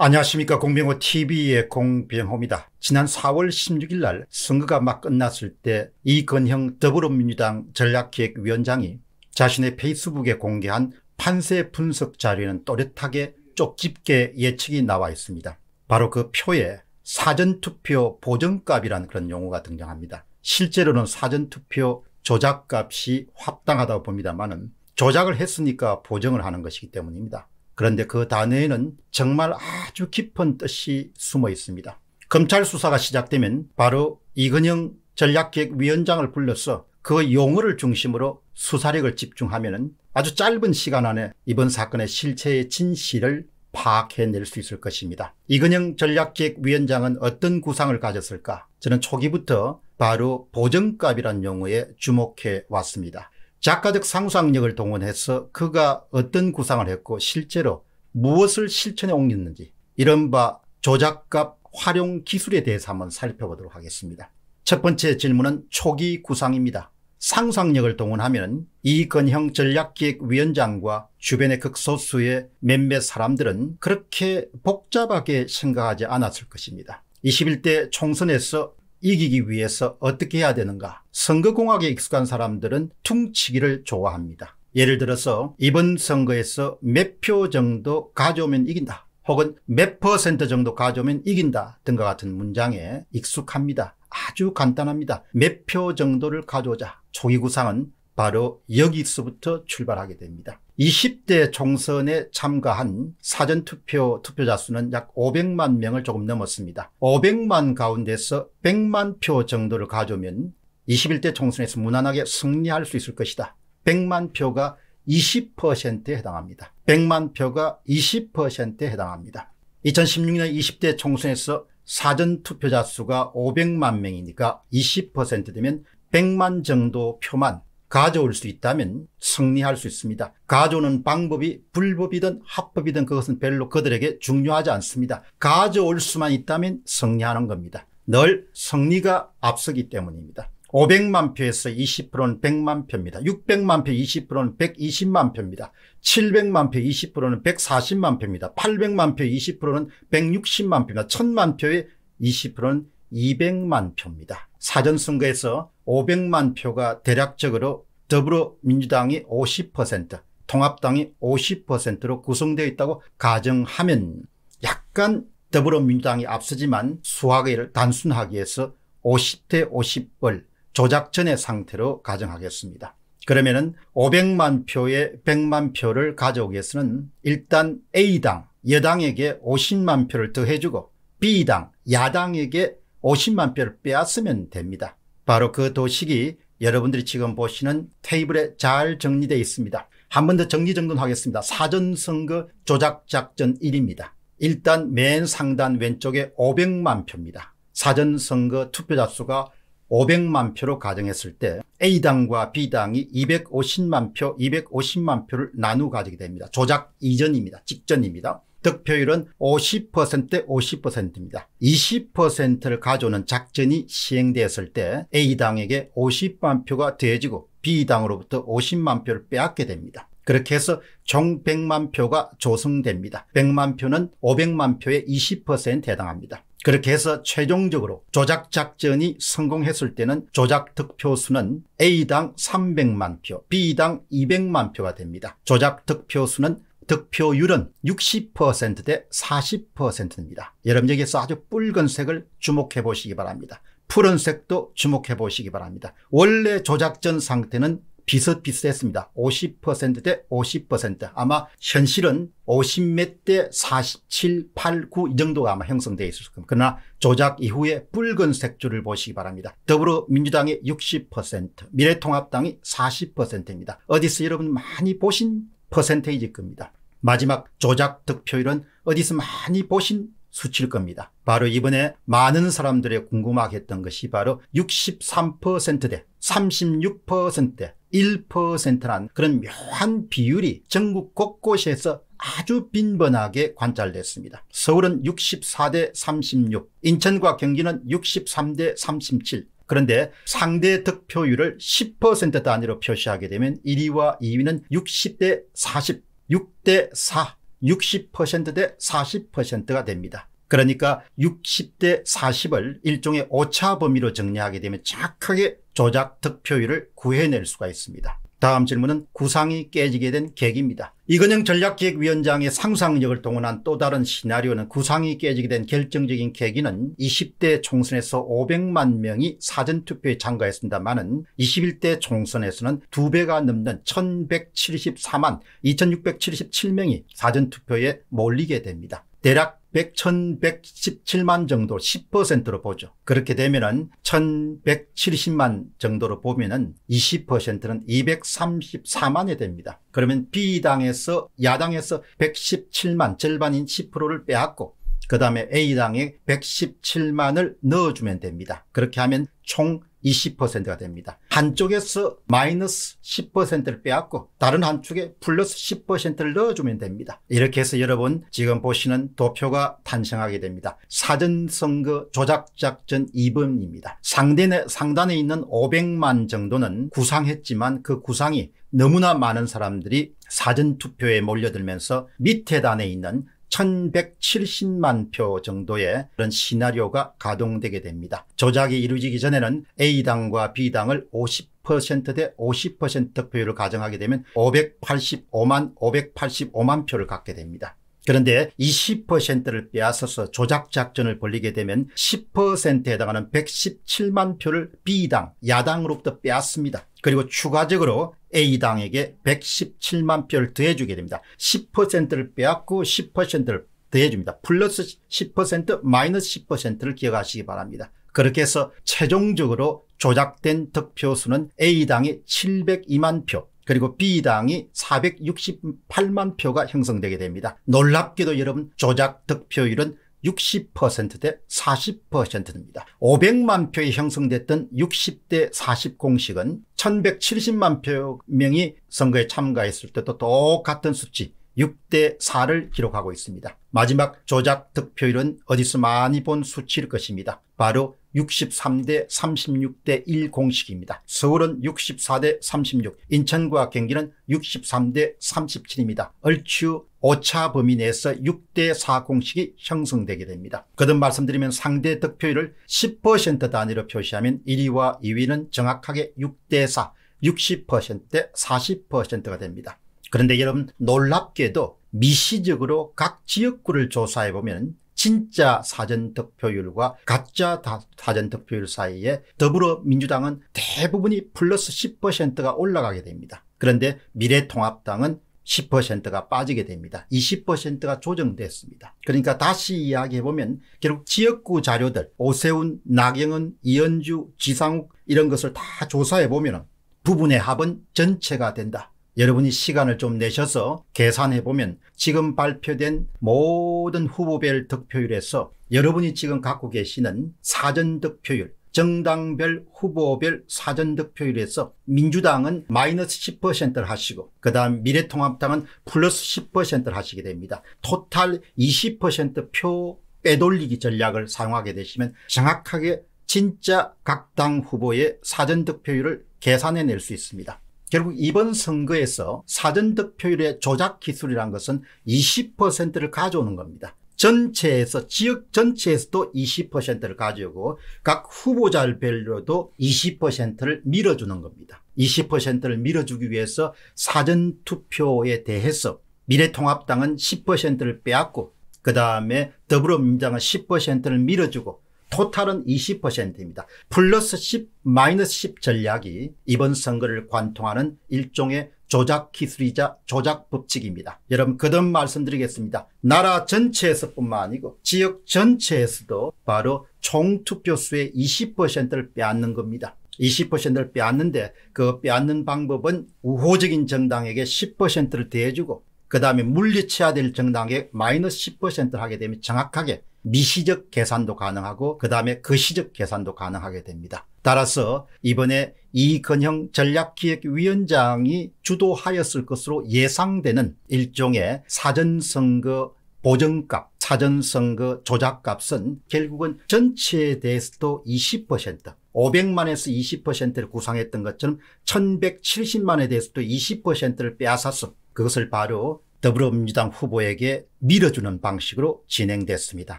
안녕하십니까 공병호 tv의 공병호입니다. 지난 4월 16일 날 선거가 막 끝났을 때 이건형 더불어민주당 전략기획위원장이 자신의 페이스북에 공개한 판세 분석 자료에는 또렷하게 쪽집게 예측이 나와 있습니다. 바로 그 표에 사전투표 보정값이라는 그런 용어가 등장합니다. 실제로는 사전투표 조작값이 합당하다고 봅니다만 은 조작을 했으니까 보정을 하는 것이기 때문입니다. 그런데 그 단어에는 정말 아주 깊은 뜻이 숨어 있습니다. 검찰 수사가 시작되면 바로 이근영 전략기획위원장을 불러서 그 용어를 중심으로 수사력을 집중하면 아주 짧은 시간 안에 이번 사건의 실체의 진실을 파악해낼 수 있을 것입니다. 이근영 전략기획위원장은 어떤 구상을 가졌을까? 저는 초기부터 바로 보정값이란 용어에 주목해 왔습니다. 작가적 상상력을 동원해서 그가 어떤 구상을 했고 실제로 무엇을 실천에 옮겼는지 이른바 조작값 활용 기술에 대해서 한번 살펴보도록 하겠습니다. 첫 번째 질문은 초기 구상입니다. 상상력을 동원하면 이건형 전략기획위원장과 주변의 극소수의 몇몇 사람들은 그렇게 복잡하게 생각하지 않았을 것입니다. 21대 총선에서 이기기 위해서 어떻게 해야 되는가 선거공학에 익숙한 사람들은 퉁치기를 좋아합니다. 예를 들어서 이번 선거에서 몇 표 정도 가져오면 이긴다 혹은 몇 퍼센트 정도 가져오면 이긴다 등과 같은 문장에 익숙합니다. 아주 간단합니다. 몇 표 정도를 가져오자 초기구상은 바로 여기서부터 출발하게 됩니다. 20대 총선에 참가한 사전투표 투표자 수는 약 500만 명을 조금 넘었습니다. 500만 가운데서 100만 표 정도를 가져오면 21대 총선에서 무난하게 승리할 수 있을 것이다. 100만 표가 20%에 해당합니다. 100만 표가 20%에 해당합니다. 2016년 20대 총선에서 사전투표자 수가 500만 명이니까 20% 되면 100만 정도 표만 가져올 수 있다면 승리할 수 있습니다. 가져오는 방법이 불법이든 합법이든 그것은 별로 그들에게 중요하지 않습니다. 가져올 수만 있다면 승리하는 겁니다. 늘 승리가 앞서기 때문입니다. 500만 표에서 20%는 100만 표입니다. 600만 표 20%는 120만 표입니다. 700만 표 20%는 140만 표입니다. 800만 표 20%는 160만 표입니다. 1000만 표의 20%는 200만 표입니다. 사전선거에서 500만 표가 대략적으로 더불어민주당이 50%, 통합당이 50%로 구성되어 있다고 가정하면 약간 더불어민주당이 앞서지만 수학을 단순하기 위해서 50대 50벌 조작전의 상태로 가정하겠습니다. 그러면 500만 표에 100만 표를 가져오기 위해서는 일단 A당, 여당에게 50만 표를 더해주고 B당, 야당에게 50만 표를 빼앗으면 됩니다. 바로 그 도식이 여러분들이 지금 보시는 테이블에 잘 정리되어 있습니다. 한 번 더 정리정돈하겠습니다. 사전선거 조작작전 1입니다. 일단 맨 상단 왼쪽에 500만 표입니다. 사전선거 투표자 수가 500만 표로 가정했을 때 A당과 B당이 250만 표, 250만 표를 나누 어 가지게 됩니다. 조작 이전입니다. 직전입니다. 득표율은 50%대 50%입니다. 20%를 가져오는 작전이 시행되었을 때 A당에게 50만 표가 더해지고 B당으로부터 50만 표를 빼앗게 됩니다. 그렇게 해서 총 100만 표가 조성됩니다. 100만 표는 500만 표의 20%에 해당합니다. 그렇게 해서 최종적으로 조작 작전이 성공했을 때는 조작 득표수는 A당 300만 표, B당 200만 표가 됩니다. 조작 득표수는 득표율은 60%대 40%입니다. 여러분 여기서 아주 붉은색을 주목해 보시기 바랍니다. 푸른색도 주목해 보시기 바랍니다. 원래 조작전 상태는 비슷비슷했습니다. 50%대 50% 아마 현실은 50 몇 대 47, 8, 9 이 정도가 아마 형성되어 있을 겁니다. 그러나 조작 이후에 붉은색 줄을 보시기 바랍니다. 더불어민주당이 60%, 미래통합당이 40%입니다. 어디서 여러분 많이 보신 퍼센테이지 겁니다. 마지막 조작 득표율은 어디서 많이 보신 수치일 겁니다. 바로 이번에 많은 사람들의 궁금하게 했던 것이 바로 63%대, 36%대, 1%란 그런 묘한 비율이 전국 곳곳에서 아주 빈번하게 관찰됐습니다. 서울은 64대 36, 인천과 경기는 63대 37, 그런데 상대 득표율을 10% 단위로 표시하게 되면 1위와 2위는 60대 40, 6대 4, 60%대 40%가 됩니다. 그러니까 60 대 40을 일종의 오차 범위로 정리하게 되면 정확하게 조작 득표율을 구해낼 수가 있습니다. 다음 질문은 구상이 깨지게 된 계기입니다. 이건영 전략기획위원장의 상상력을 동원한 또 다른 시나리오는 구상이 깨지게 된 결정적인 계기는 20대 총선에서 500만 명이 사전투표에 참가했습니다만은 21대 총선에서는 2배가 넘는 1174만 2677명이 사전투표에 몰리게 됩니다. 대략 1,117만 정도 10%로 보죠. 그렇게 되면은 1,170만 정도로 보면은 20%는 234만이 됩니다. 그러면 B당에서 야당에서 117만 절반인 10%를 빼앗고 그 다음에 A당에 117만을 넣어주면 됩니다. 그렇게 하면 총 20%가 됩니다. 한쪽에서 마이너스 10%를 빼앗고 다른 한쪽에 플러스 10%를 넣어주면 됩니다. 이렇게 해서 여러분 지금 보시는 도표가 탄생하게 됩니다. 사전선거 조작작전 2번입니다. 상단에, 상단에 있는 500만 정도는 구상했지만 그 구상이 너무나 많은 사람들이 사전투표에 몰려들면서 밑에 단에 있는 1170만 표 정도의 그런 시나리오가 가동되게 됩니다. 조작이 이루어지기 전에는 A당과 B당을 50%대 50%표율을 가정하게 되면 585만 585만 표를 갖게 됩니다. 그런데 20%를 빼앗아서 조작 작전을 벌리게 되면 10%에 해당하는 117만 표를 B당 야당으로부터 빼앗습니다. 그리고 추가적으로 A당에게 117만 표를 더해주게 됩니다. 10%를 빼앗고 10%를 더해줍니다. 플러스 10% 마이너스 10%를 기억하시기 바랍니다. 그렇게 해서 최종적으로 조작된 득표수는 A당이 702만 표 그리고 B당이 468만 표가 형성되게 됩니다. 놀랍게도 여러분 조작 득표율은 60%대 40%입니다. 500만 표에 형성됐던 60 대 40 공식은 1170만 표 명이 선거에 참가했을 때도 똑같은 수치 6대 4를 기록하고 있습니다. 마지막 조작 득표율은 어디서 많이 본 수치일 것입니다. 바로 63대 36대 1 공식입니다. 서울은 64대 36, 인천과 경기는 63대 37입니다. 얼추 오차 범위 내에서 6대 4 공식이 형성되게 됩니다. 거듭 말씀드리면 상대 득표율을 10% 단위로 표시하면 1위와 2위는 정확하게 6대 4, 60%대 40%가 됩니다. 그런데 여러분 놀랍게도 미시적으로 각 지역구를 조사해 보면 진짜 사전 득표율과 가짜 사전 득표율 사이에 더불어민주당은 대부분이 플러스 10%가 올라가게 됩니다. 그런데 미래통합당은 10%가 빠지게 됩니다. 20%가 조정됐습니다. 그러니까 다시 이야기해보면 결국 지역구 자료들 오세훈, 나경은, 이현주, 지상욱 이런 것을 다 조사해보면 부분의 합은 전체가 된다. 여러분이 시간을 좀 내셔서 계산해 보면 지금 발표된 모든 후보별 득표율에서 여러분이 지금 갖고 계시는 사전 득표율 정당별 후보별 사전 득표율에서 민주당은 마이너스 10%를 하시고 그 다음 미래통합당은 플러스 10%를 하시게 됩니다. 토탈 20%표 빼돌리기 전략을 사용하게 되시면 정확하게 진짜 각 당 후보의 사전 득표율을 계산해낼 수 있습니다. 결국 이번 선거에서 사전 득표율의 조작 기술이란 것은 20%를 가져오는 겁니다. 전체에서 지역 전체에서도 20%를 가져오고 각 후보자별로도 20%를 밀어주는 겁니다. 20%를 밀어주기 위해서 사전투표에 대해서 미래통합당은 10%를 빼앗고 그 다음에 더불어민주당은 10%를 밀어주고 토탈은 20%입니다. 플러스 10, 마이너스 10 전략이 이번 선거를 관통하는 일종의 조작 기술이자 조작 법칙입니다. 여러분 그듭 말씀드리겠습니다. 나라 전체에서뿐만 아니고 지역 전체에서도 바로 총투표수의 20%를 빼앗는 겁니다. 20%를 빼앗는데 그 빼앗는 방법은 우호적인 정당에게 10%를 대해주고 그 다음에 물리쳐야 될 정당에 마이너스 10%를 하게 되면 정확하게 미시적 계산도 가능하고 그 다음에 거시적 계산도 가능하게 됩니다. 따라서 이번에 이건형 전략기획위원장이 주도하였을 것으로 예상되는 일종의 사전선거 보정값, 사전선거 조작값은 결국은 전체에 대해서도 20%, 500만에서 20%를 구상했던 것처럼 1170만에 대해서도 20%를 빼앗았어. 그것을 바로 더불어민주당 후보에게 밀어주는 방식으로 진행됐습니다.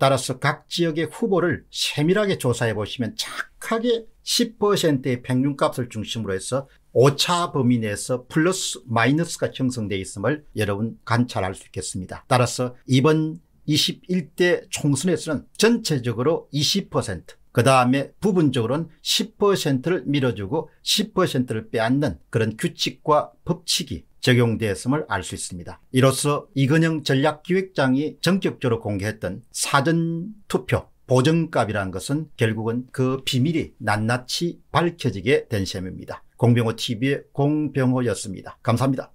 따라서 각 지역의 후보를 세밀하게 조사해 보시면 착하게 10%의 평균값을 중심으로 해서 오차 범위 내에서 플러스 마이너스가 형성되어 있음을 여러분 관찰할 수 있겠습니다. 따라서 이번 21대 총선에서는 전체적으로 20%그 다음에 부분적으로는 10%를 밀어주고 10%를 빼앗는 그런 규칙과 법칙이 적용되었음을 알 수 있습니다. 이로써 이건영 전략기획장이 전격적으로 공개했던 사전투표 보정값이라는 것은 결국은 그 비밀이 낱낱이 밝혀지게 된 셈입니다. 공병호 TV의 공병호였습니다. 감사합니다.